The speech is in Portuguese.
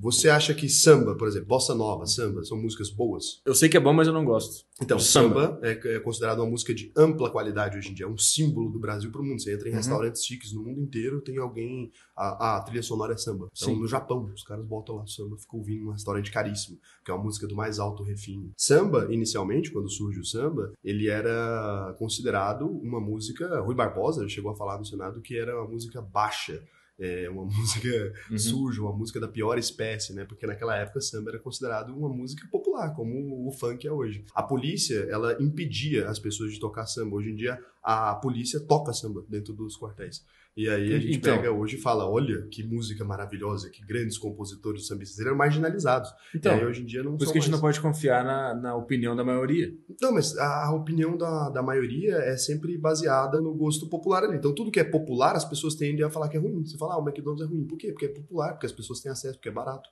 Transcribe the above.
Você acha que samba, por exemplo, bossa nova, samba, são músicas boas? Eu sei que é bom, mas eu não gosto. Então, samba, samba é, é, considerado uma música de ampla qualidade hoje em dia, é um símbolo do Brasil para o mundo. Você entra em uhum. restaurantes chiques no mundo inteiro, tem alguém. A, a trilha sonora é samba. Então, Sim. no Japão, os caras botam lá samba, ficam ouvindo um restaurante caríssimo, que é uma música do mais alto refino. Samba, inicialmente, quando surge o samba, ele era considerado uma música. Rui Barbosa chegou a falar no Senado que era uma música baixa é, uma música uhum. suja, uma música da pior espécie, né? Porque naquela época samba era considerado uma música popular, como o funk é hoje. A polícia, ela impedia as pessoas de tocar samba. Hoje em dia, a polícia toca samba dentro dos quartéis. E aí a gente então, pega hoje e fala, olha que música maravilhosa, que grandes compositores sambistas eram marginalizados. Então, aí, hoje em dia não Por isso que a gente mais. não pode confiar na, na opinião da maioria. Não, mas a opinião da, da maioria é sempre baseada no gosto popular ali. Então tudo que é popular, as pessoas tendem a falar que é ruim. Você fala, falar, ah, o McDonald's é ruim. Por quê? Porque é popular, porque as pessoas têm acesso, porque é barato.